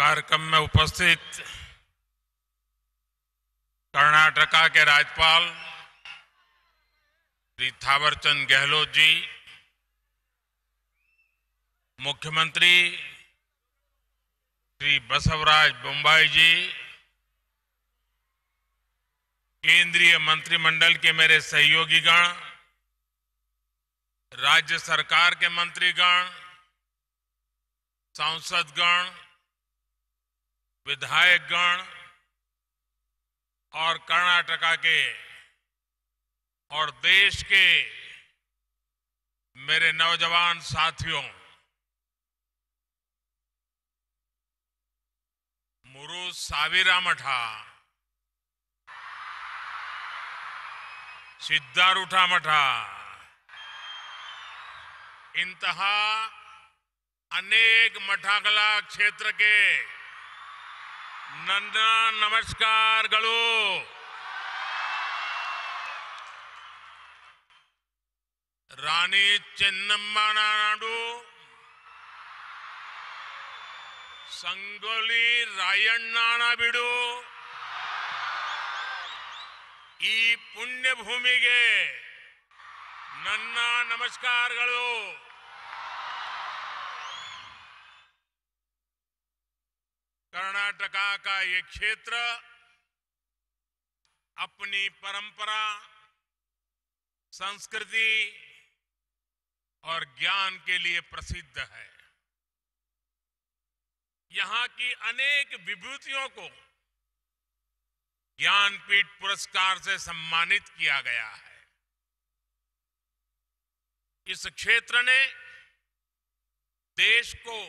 कार्यक्रम में उपस्थित कर्नाटका के राज्यपाल श्री थावरचंद गहलोत जी मुख्यमंत्री श्री बसवराज बुम्बाई जी केंद्रीय मंत्रिमंडल के मेरे सहयोगीगण राज्य सरकार के मंत्रीगण सांसदगण विधायक गण और कर्नाटका के और देश के मेरे नौजवान साथियों मुरु साविरा मठा सिद्धारूठा मठा इंतहा अनेक मठागला क्षेत्र के ನನ್ನ ನಮಸ್ಕಾರಗಳು ರಾಣಿ ಚೆನ್ನಮ್ಮ ನಾಡು ಸಂಗೊಳ್ಳಿ ರಾಯಣ್ಣನ ಬಿಡು ಈ ಪುಣ್ಯಭೂಮಿಗೆ ನನ್ನ ನಮಸ್ಕಾರಗಳು कर्नाटका का ये क्षेत्र अपनी परंपरा संस्कृति और ज्ञान के लिए प्रसिद्ध है यहां की अनेक विभूतियों को ज्ञानपीठ पुरस्कार से सम्मानित किया गया है इस क्षेत्र ने देश को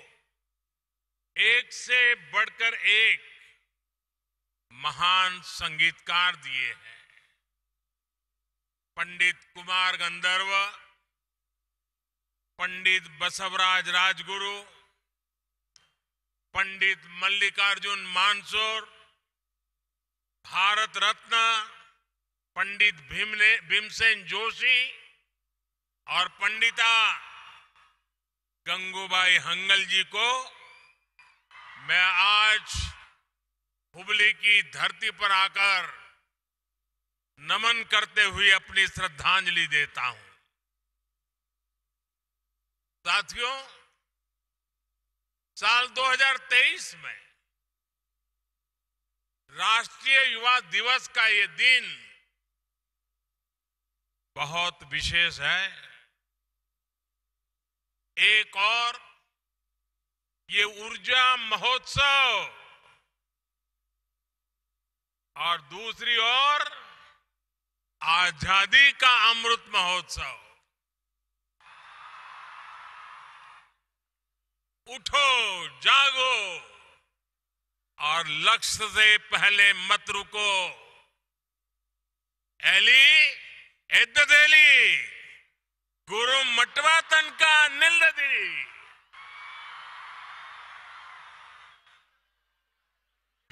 एक से बढ़कर एक महान संगीतकार दिए हैं पंडित कुमार गंधर्व पंडित बसवराज राजगुरु पंडित मल्लिकार्जुन मानसोर भारत रत्न पंडित भीमसेन जोशी और पंडिता गंगूबाई हंगल जी को मैं आज हुबली की धरती पर आकर नमन करते हुए अपनी श्रद्धांजलि देता हूं साथियों साल 2023 में राष्ट्रीय युवा दिवस का ये दिन बहुत विशेष है एक और ये ऊर्जा महोत्सव और दूसरी ओर आजादी का अमृत महोत्सव उठो जागो और लक्ष्य से पहले मत रुको एली एद्देली गुरु मटवा तन का निल दी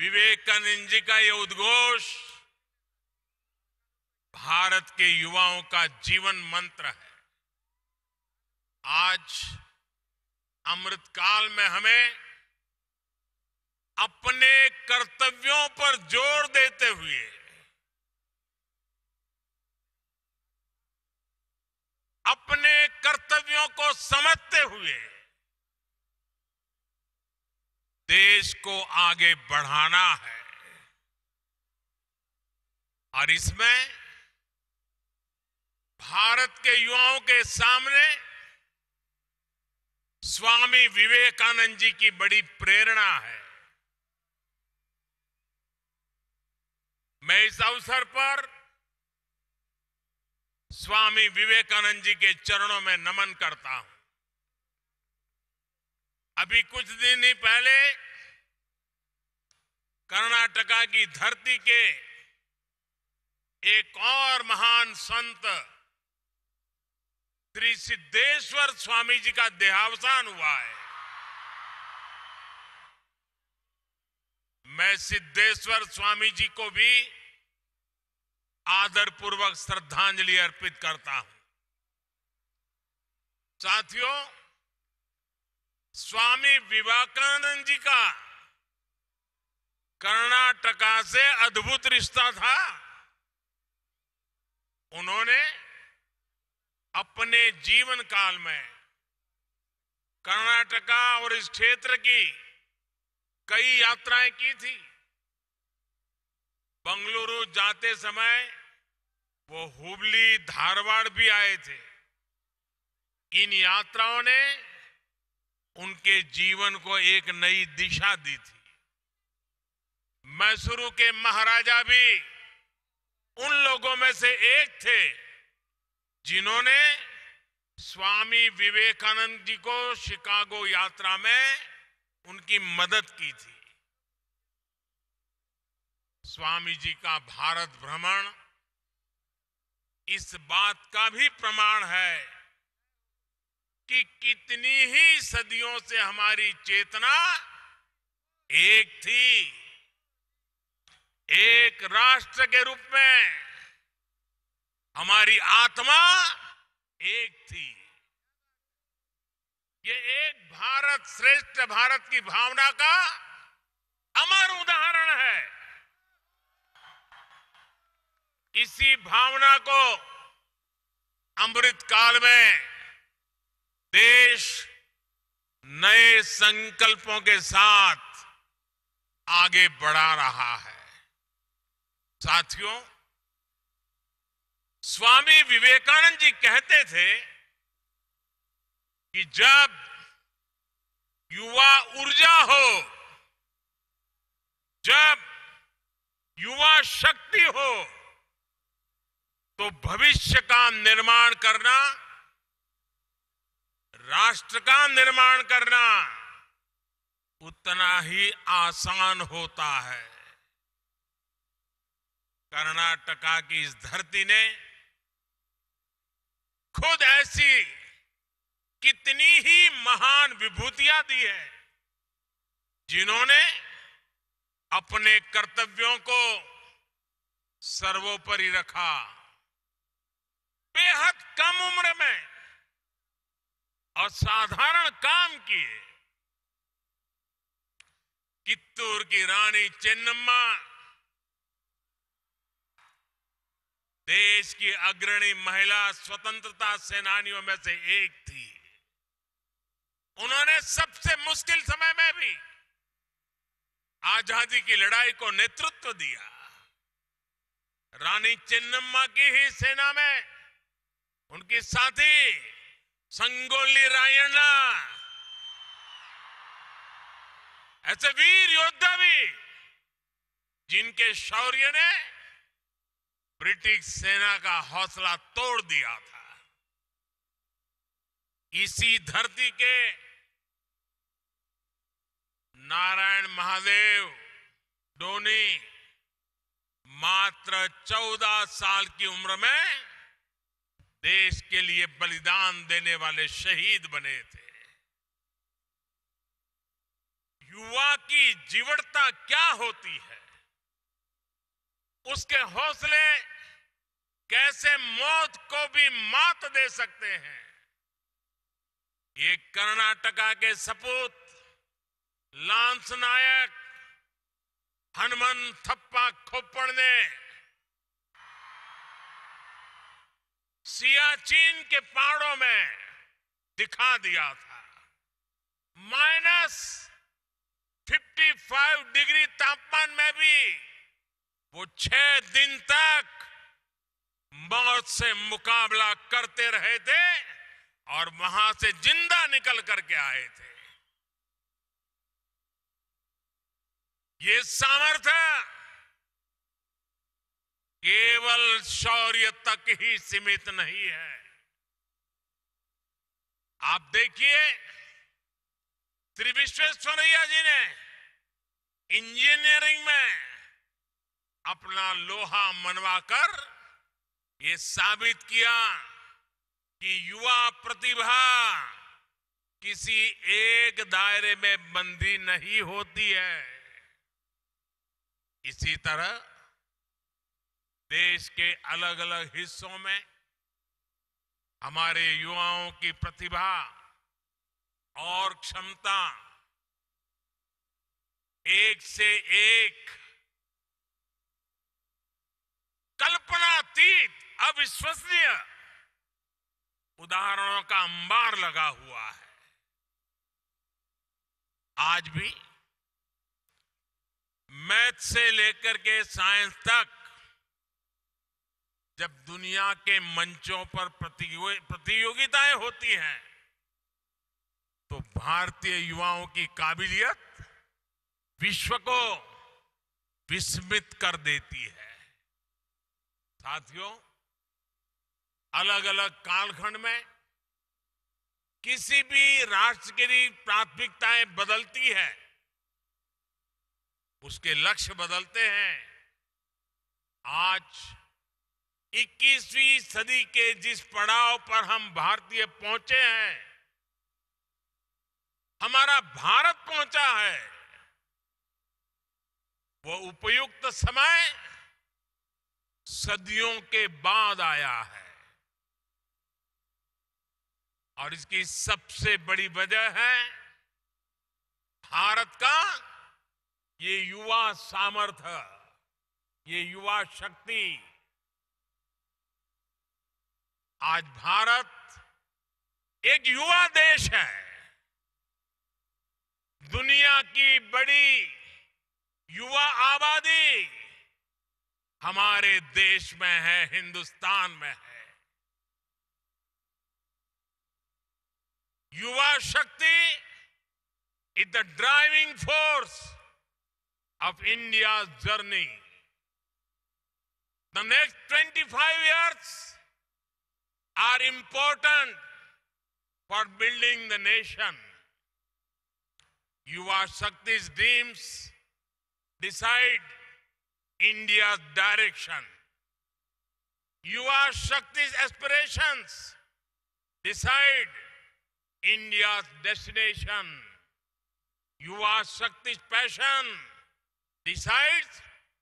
विवेकानंद जी का यह उद्घोष भारत के युवाओं का जीवन मंत्र है आज अमृतकाल में हमें अपने कर्तव्यों पर जोर देते हुए अपने कर्तव्यों को समझते हुए देश को आगे बढ़ाना है और इसमें भारत के युवाओं के सामने स्वामी विवेकानंद जी की बड़ी प्रेरणा है मैं इस अवसर पर स्वामी विवेकानंद जी के चरणों में नमन करता हूं अभी कुछ दिन ही पहले कर्नाटका की धरती के एक और महान संत श्री सिद्धेश्वर स्वामी जी का देहावसान हुआ है मैं सिद्धेश्वर स्वामी जी को भी आदरपूर्वक श्रद्धांजलि अर्पित करता हूं साथियों स्वामी विवेकानंद जी का कर्नाटका से अद्भुत रिश्ता था उन्होंने अपने जीवन काल में कर्नाटका और इस क्षेत्र की कई यात्राएं की थी बंगलुरु जाते समय वो हुबली धारवाड़ भी आए थे इन यात्राओं ने उनके जीवन को एक नई दिशा दी थी मैसूरू के महाराजा भी उन लोगों में से एक थे जिन्होंने स्वामी विवेकानंद जी को शिकागो यात्रा में उनकी मदद की थी स्वामी जी का भारत भ्रमण इस बात का भी प्रमाण है कि कितनी ही सदियों से हमारी चेतना एक थी एक राष्ट्र के रूप में हमारी आत्मा एक थी ये एक भारत श्रेष्ठ भारत की भावना का अमर उदाहरण है इसी भावना को अमृत काल में देश नए संकल्पों के साथ आगे बढ़ा रहा है साथियों स्वामी विवेकानंद जी कहते थे कि जब युवा ऊर्जा हो जब युवा शक्ति हो तो भविष्य का निर्माण करना राष्ट्र का निर्माण करना उतना ही आसान होता है कर्नाटका की इस धरती ने खुद ऐसी कितनी ही महान विभूतियां दी है जिन्होंने अपने कर्तव्यों को सर्वोपरि रखा बेहद कम उम्र में असाधारण काम किए कित्तूर की रानी चेन्नम्मा देश की अग्रणी महिला स्वतंत्रता सेनानियों में से एक थी उन्होंने सबसे मुश्किल समय में भी आजादी की लड़ाई को नेतृत्व दिया रानी चेन्नम्मा की ही सेना में उनकी साथी संगोली रायणा ऐसे वीर योद्धा भी जिनके शौर्य ने ब्रिटिश सेना का हौसला तोड़ दिया था इसी धरती के नारायण महादेव डोनी मात्र चौदह साल की उम्र में देश के लिए बलिदान देने वाले शहीद बने थे युवा की जीवटता क्या होती है उसके हौसले कैसे मौत को भी मात दे सकते हैं ये कर्नाटका के सपूत लांस नायक हनुमन थप्पा खोपड़ ने सियाचिन के पहाड़ों में दिखा दिया था माइनस 55 डिग्री तापमान में भी वो छह दिन तक मौत से मुकाबला करते रहे थे और वहां से जिंदा निकल करके आए थे ये सामर्थ्य केवल शौर्य तक ही सीमित नहीं है आप देखिए श्री विश्वेश्वरैया जी ने इंजीनियरिंग में अपना लोहा मनवाकर ये साबित किया कि युवा प्रतिभा किसी एक दायरे में बंदी नहीं होती है इसी तरह देश के अलग अलग हिस्सों में हमारे युवाओं की प्रतिभा और क्षमता एक से एक कल्पनातीत अविश्वसनीय उदाहरणों का अंबार लगा हुआ है आज भी मैथ से लेकर के साइंस तक जब दुनिया के मंचों पर प्रतियोगिताएं होती हैं तो भारतीय युवाओं की काबिलियत विश्व को विस्मित कर देती है साथियों अलग अलग कालखंड में किसी भी राष्ट्र की प्राथमिकताएं बदलती है उसके लक्ष्य बदलते हैं आज 21वीं सदी के जिस पड़ाव पर हम भारतीय पहुंचे हैं हमारा भारत पहुंचा है वो उपयुक्त समय सदियों के बाद आया है और इसकी सबसे बड़ी वजह है भारत का ये युवा सामर्थ्य ये युवा शक्ति आज भारत एक युवा देश है दुनिया की बड़ी युवा आबादी हमारे देश में है हिंदुस्तान में है युवा शक्ति is the driving force of India journey the नेक्स्ट 25 years are important for building the nation. are Shakti's dreams decide India's direction. are Shakti's aspirations decide India's destination. are Shakti's passion decides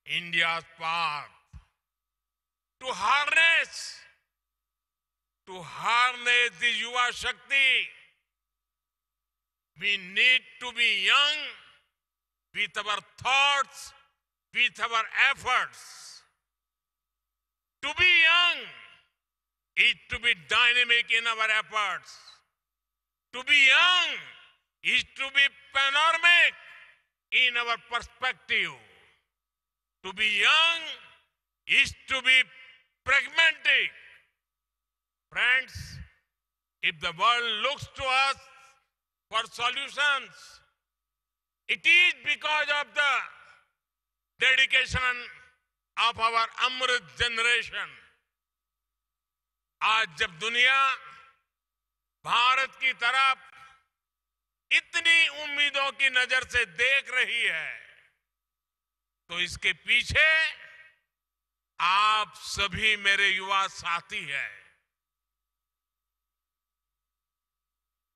India's path. To harness to harness the Yuva Shakti. We need to be young with our thoughts, with our efforts. To be young is to be dynamic in our efforts. To be young is to be panoramic in our perspective. To be young is to be pragmatic Friends, if the world looks to us for solutions, it is because of the dedication of our Amrit generation. aaj jab duniya bharat ki taraf itni ummeedon ki nazar se dekh rahi hai to iske piche aap sabhi mere yuva saathi हैं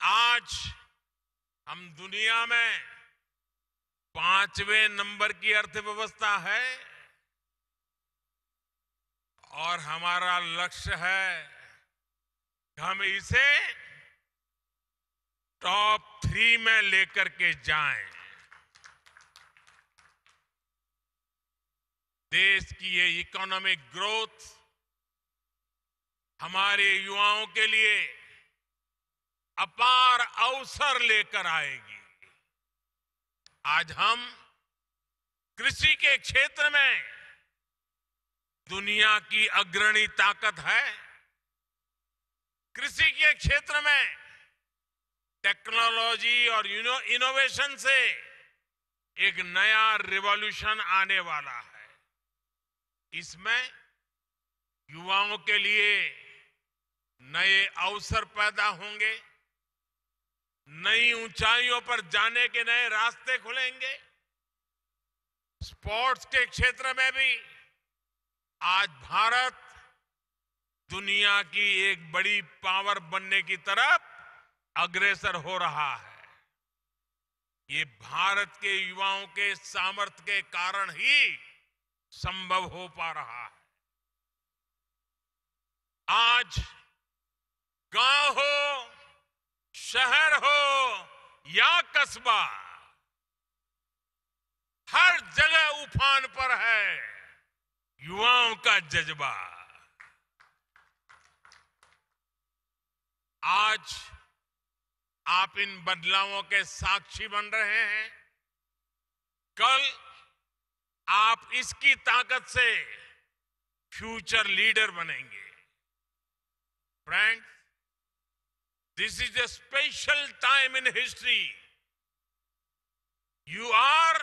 आज हम दुनिया में पांचवें number की अर्थव्यवस्था है और हमारा लक्ष्य है हम इसे टॉप थ्री में लेकर के जाएं देश की ये इकोनॉमिक ग्रोथ हमारे युवाओं के लिए अपार अवसर लेकर आएगी आज हम कृषि के क्षेत्र में दुनिया की अग्रणी ताकत है कृषि के क्षेत्र में टेक्नोलॉजी और इनोवेशन से एक नया रिवॉल्यूशन आने वाला है इसमें युवाओं के लिए नए अवसर पैदा होंगे नई ऊंचाइयों पर जाने के नए रास्ते खुलेंगे स्पोर्ट्स के क्षेत्र में भी आज भारत दुनिया की एक बड़ी पावर बनने की तरफ अग्रेसर हो रहा है ये भारत के युवाओं के सामर्थ्य के कारण ही संभव हो पा रहा है आज गांव हो शहर हो या कस्बा हर जगह उफान पर है युवाओं का जज्बा आज आप इन बदलावों के साक्षी बन रहे हैं कल आप इसकी ताकत से फ्यूचर लीडर बनेंगे friends This is a special time in history. You are,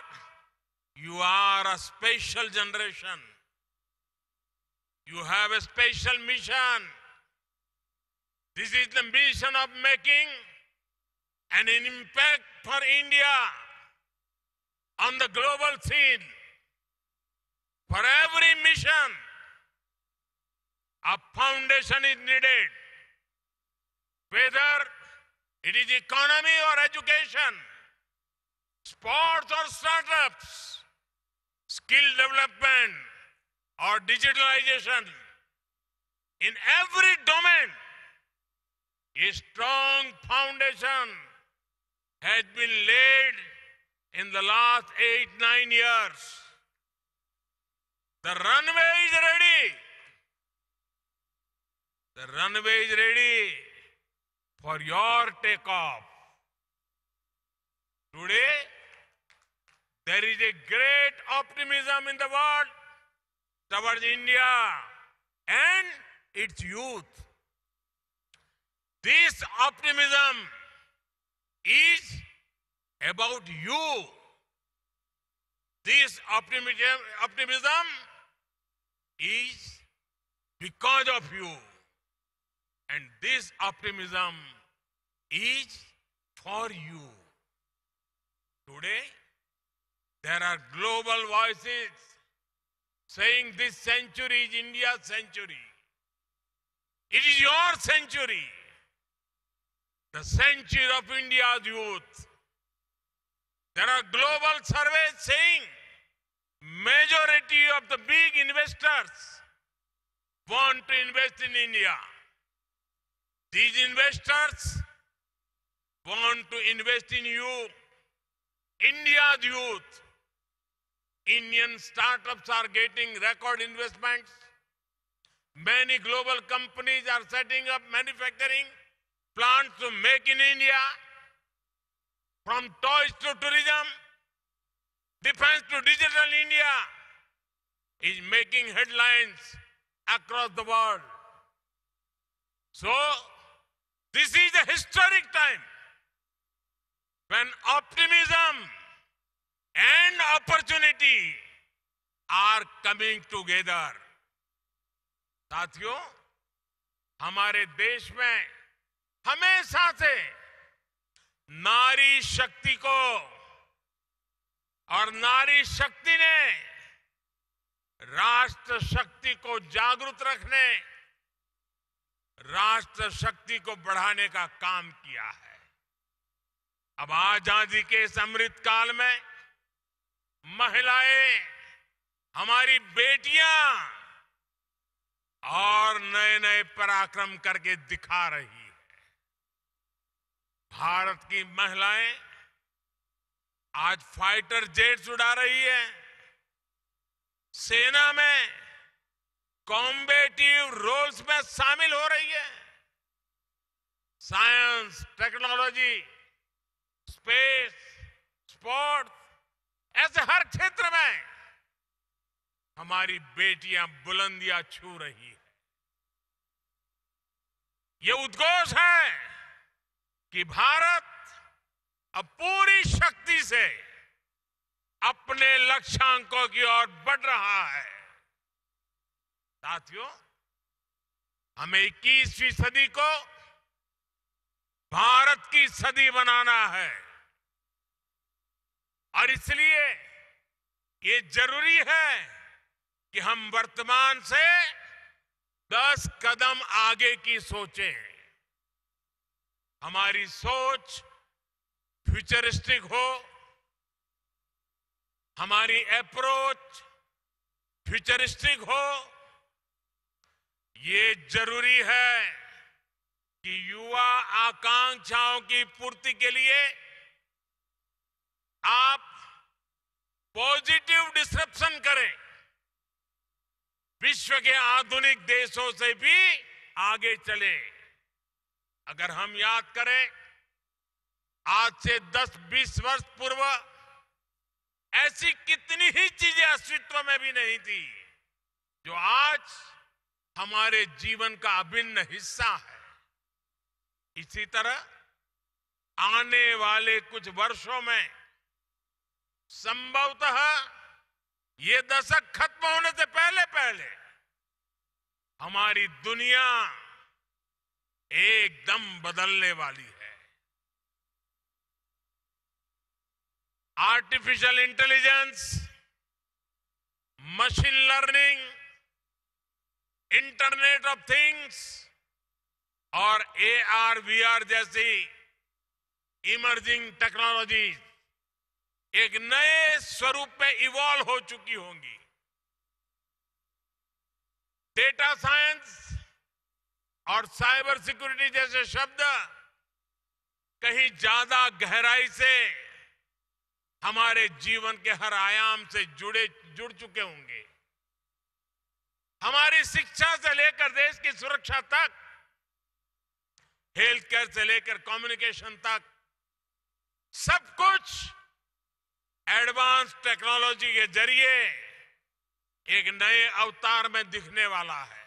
you are a special generation. You have a special mission. This is the mission of making an impact for India on the global scene. For every mission, a foundation is needed whether it is economy or education, sports or startups, skill development or digitalization, in every domain, a strong foundation has been laid in the last eight, nine years. The runway is ready. The runway is ready for your takeoff. Today, there is a great optimism in the world towards India and its youth. This optimism is about you. This optimism, optimism is because of you. And this optimism is for you. Today, there are global voices saying this century is India's century. It is your century. The century of India's youth. There are global surveys saying majority of the big investors want to invest in India. These investors want to invest in you. India's youth. Indian startups are getting record investments. Many global companies are setting up manufacturing plants to make in India. From toys to tourism, defense to digital India is making headlines across the world. So, This is a historic time when optimism and opportunity are coming together. साथियों हमारे देश में हमेशा से नारी शक्ति को और नारी शक्ति ने राष्ट्र शक्ति को जागृत रखने राष्ट्र शक्ति को बढ़ाने का काम किया है अब आजादी के इस अमृत काल में महिलाएं हमारी बेटियां और नए नए पराक्रम करके दिखा रही है भारत की महिलाएं आज फाइटर जेट्स उड़ा रही है सेना में कॉम्बेटिव रोल्स में शामिल हो रही है साइंस टेक्नोलॉजी स्पेस स्पोर्ट्स ऐसे हर क्षेत्र में हमारी बेटियां बुलंदियां छू रही है ये उद्घोष है कि भारत अब पूरी शक्ति से अपने लक्ष्यांकों की ओर बढ़ रहा है साथियों हमें इक्कीसवीं सदी को भारत की सदी बनाना है और इसलिए ये जरूरी है कि हम वर्तमान से दस कदम आगे की सोचें हमारी सोच फ्यूचरिस्टिक हो हमारी अप्रोच फ्यूचरिस्टिक हो ये जरूरी है कि युवा आकांक्षाओं की पूर्ति के लिए आप पॉजिटिव डिस्ट्रप्शन करें विश्व के आधुनिक देशों से भी आगे चले अगर हम याद करें आज से 10-20 वर्ष पूर्व ऐसी कितनी ही चीजें अस्तित्व में भी नहीं थी जो आज हमारे जीवन का अभिन्न हिस्सा है इसी तरह आने वाले कुछ वर्षों में संभवतः ये दशक खत्म होने से पहले पहले हमारी दुनिया एकदम बदलने वाली है artificial intelligence machine learning internet of things और ए आर वी आर जैसी इमर्जिंग टेक्नोलॉजी एक नए स्वरूप में इवॉल्व हो चुकी होंगी डेटा साइंस और साइबर सिक्योरिटी जैसे शब्द कहीं ज्यादा गहराई से हमारे जीवन के हर आयाम से जुड़े जुड़ चुके होंगे हमारी शिक्षा से लेकर देश की सुरक्षा तक हेल्थ केयर से लेकर कम्युनिकेशन तक सब कुछ एडवांस टेक्नोलॉजी के जरिए एक नए अवतार में दिखने वाला है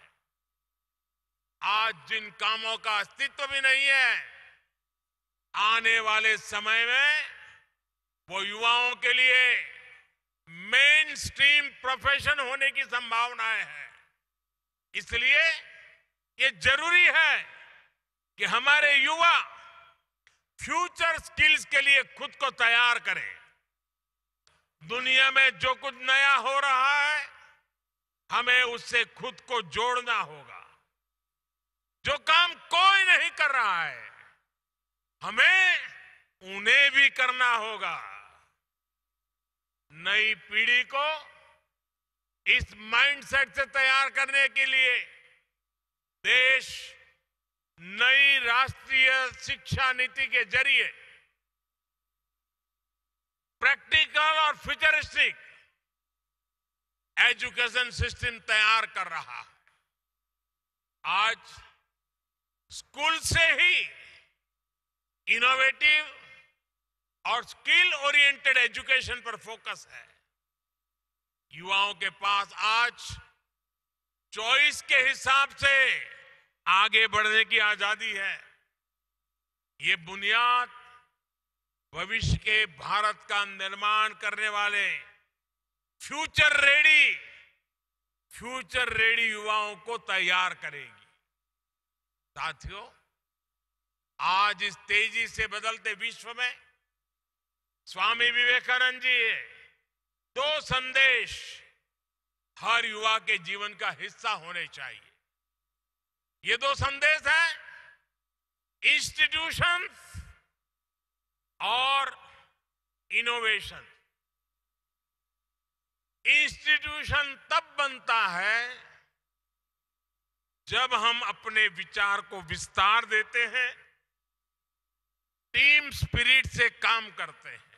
आज जिन कामों का अस्तित्व भी नहीं है आने वाले समय में वो युवाओं के लिए मेन स्ट्रीम प्रोफेशन होने की संभावनाएं हैं इसलिए ये जरूरी है कि हमारे युवा फ्यूचर स्किल्स के लिए खुद को तैयार करें दुनिया में जो कुछ नया हो रहा है हमें उससे खुद को जोड़ना होगा जो काम कोई नहीं कर रहा है हमें उन्हें भी करना होगा नई पीढ़ी को इस माइंडसेट से तैयार करने के लिए देश नई राष्ट्रीय शिक्षा नीति के जरिए प्रैक्टिकल और फ्यूचरिस्टिक एजुकेशन सिस्टम तैयार कर रहा है आज स्कूल से ही इनोवेटिव और स्किल ओरिएंटेड एजुकेशन पर फोकस है युवाओं के पास आज चॉइस के हिसाब से आगे बढ़ने की आजादी है ये बुनियाद भविष्य के भारत का निर्माण करने वाले फ्यूचर रेडी फ्यूचर रेडी युवाओं को तैयार करेगी साथियों आज इस तेजी से बदलते विश्व में स्वामी विवेकानंद जी है दो संदेश हर युवा के जीवन का हिस्सा होने चाहिए ये दो संदेश है इंस्टीट्यूशंस और इनोवेशन इंस्टीट्यूशन तब बनता है जब हम अपने विचार को विस्तार देते हैं टीम स्पिरिट से काम करते हैं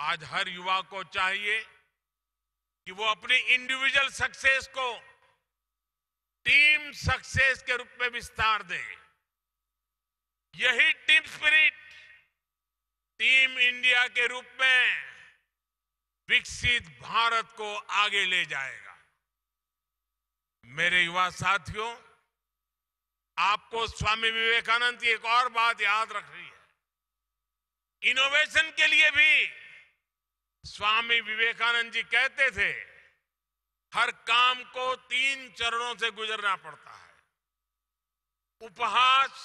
आज हर युवा को चाहिए कि वो अपने इंडिविजुअल सक्सेस को टीम सक्सेस के रूप में विस्तार दे यही टीम स्पिरिट टीम इंडिया के रूप में विकसित भारत को आगे ले जाएगा मेरे युवा साथियों आपको स्वामी विवेकानंद की एक और बात याद रखनी है इनोवेशन के लिए भी स्वामी विवेकानंद जी कहते थे हर काम को तीन चरणों से गुजरना पड़ता है उपहास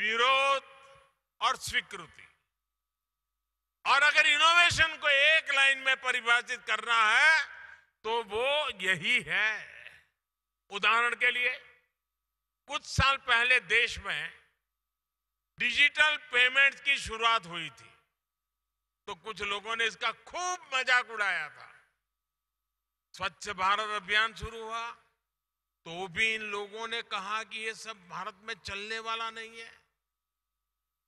विरोध और स्वीकृति और अगर इनोवेशन को एक लाइन में परिभाषित करना है तो वो यही है उदाहरण के लिए कुछ साल पहले देश में डिजिटल पेमेंट्स की शुरुआत हुई थी तो कुछ लोगों ने इसका खूब मजाक उड़ाया था स्वच्छ भारत अभियान शुरू हुआ तो भी इन लोगों ने कहा कि ये सब भारत में चलने वाला नहीं है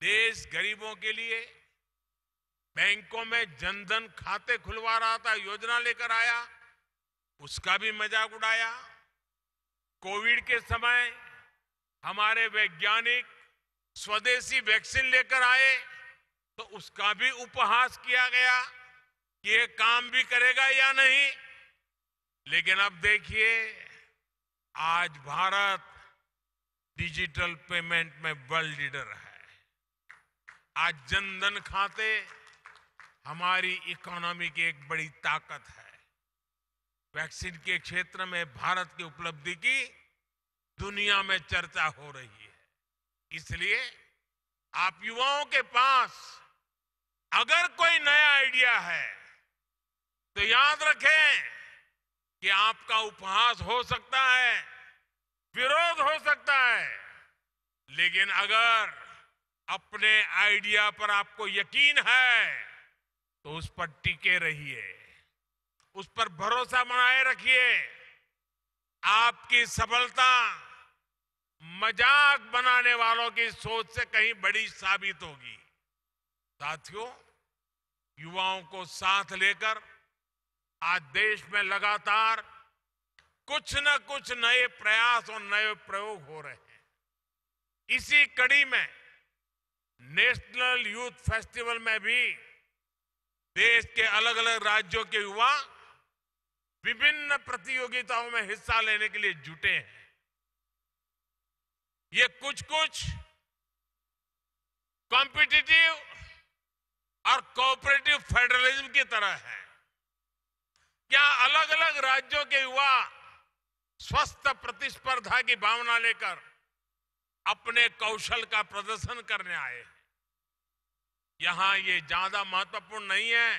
देश गरीबों के लिए बैंकों में जनधन खाते खुलवा रहा था योजना लेकर आया उसका भी मजाक उड़ाया कोविड के समय हमारे वैज्ञानिक स्वदेशी वैक्सीन लेकर आए उसका भी उपहास किया गया कि ये काम भी करेगा या नहीं लेकिन अब देखिए आज भारत डिजिटल पेमेंट में वर्ल्ड लीडर है आज जनधन खाते हमारी इकोनॉमी की एक बड़ी ताकत है वैक्सीन के क्षेत्र में भारत की उपलब्धि की दुनिया में चर्चा हो रही है इसलिए आप युवाओं के पास अगर कोई नया आइडिया है तो याद रखें कि आपका उपहास हो सकता है विरोध हो सकता है लेकिन अगर अपने आइडिया पर आपको यकीन है तो उस पर टिके रहिए उस पर भरोसा बनाए रखिए आपकी सफलता मजाक बनाने वालों की सोच से कहीं बड़ी साबित होगी साथियों युवाओं को साथ लेकर आज देश में लगातार कुछ न कुछ नए प्रयास और नए प्रयोग हो रहे हैं इसी कड़ी में नेशनल यूथ फेस्टिवल में भी देश के अलग अलग राज्यों के युवा विभिन्न प्रतियोगिताओं में हिस्सा लेने के लिए जुटे हैं ये कुछ कुछ कॉम्पिटिटिव और कोऑपरेटिव फेडरलिज्म की तरह है क्या अलग अलग राज्यों के युवा स्वस्थ प्रतिस्पर्धा की भावना लेकर अपने कौशल का प्रदर्शन करने आए हैं यहां ये ज्यादा महत्वपूर्ण नहीं है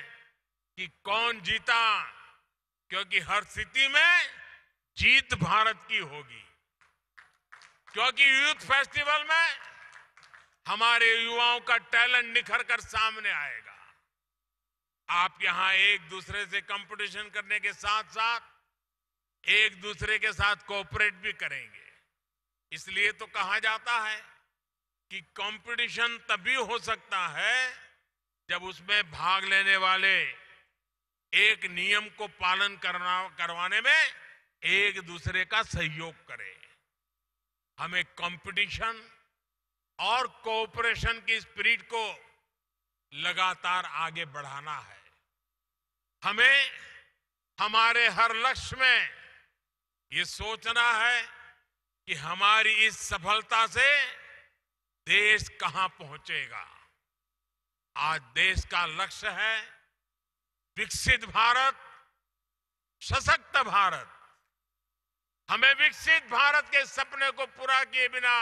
कि कौन जीता क्योंकि हर स्थिति में जीत भारत की होगी क्योंकि यूथ फेस्टिवल में हमारे युवाओं का टैलेंट निखर कर सामने आएगा आप यहां एक दूसरे से कंपटीशन करने के साथ साथ एक दूसरे के साथ कोऑपरेट भी करेंगे इसलिए तो कहा जाता है कि कंपटीशन तभी हो सकता है जब उसमें भाग लेने वाले एक नियम को पालन करना करवाने में एक दूसरे का सहयोग करें हमें कंपटीशन और कोऑपरेशन की स्पिरिट को लगातार आगे बढ़ाना है हमें हमारे हर लक्ष्य में ये सोचना है कि हमारी इस सफलता से देश कहां पहुंचेगा आज देश का लक्ष्य है विकसित भारत सशक्त भारत हमें विकसित भारत के सपने को पूरा किए बिना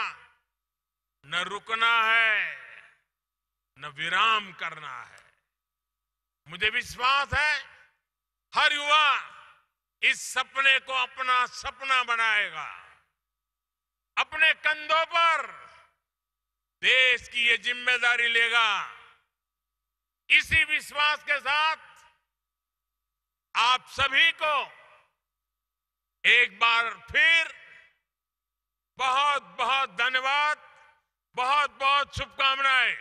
न रुकना है न विराम करना है मुझे विश्वास है हर युवा इस सपने को अपना सपना बनाएगा अपने कंधों पर देश की ये जिम्मेदारी लेगा इसी विश्वास के साथ आप सभी को एक बार फिर बहुत बहुत धन्यवाद बहुत बहुत शुभकामनाएं